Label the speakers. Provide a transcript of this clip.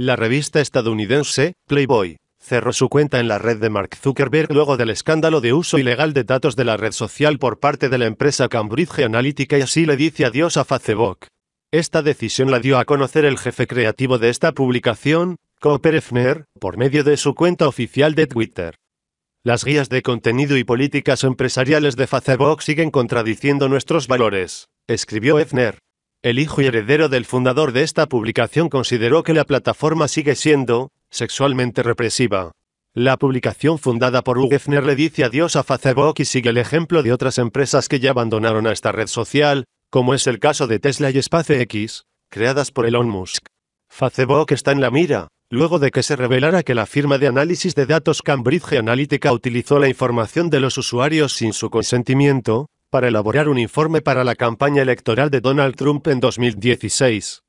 Speaker 1: La revista estadounidense, Playboy, cerró su cuenta en la red de Mark Zuckerberg luego del escándalo de uso ilegal de datos de la red social por parte de la empresa Cambridge Analytica y así le dice adiós a Facebook. Esta decisión la dio a conocer el jefe creativo de esta publicación, Cooper Efner, por medio de su cuenta oficial de Twitter. Las guías de contenido y políticas empresariales de Facebook siguen contradiciendo nuestros valores, escribió Efner. El hijo y heredero del fundador de esta publicación consideró que la plataforma sigue siendo sexualmente represiva. La publicación fundada por luke le dice adiós a Facebook y sigue el ejemplo de otras empresas que ya abandonaron a esta red social, como es el caso de Tesla y SpaceX, creadas por Elon Musk. Facebook está en la mira, luego de que se revelara que la firma de análisis de datos Cambridge Analytica utilizó la información de los usuarios sin su consentimiento, para elaborar un informe para la campaña electoral de Donald Trump en 2016.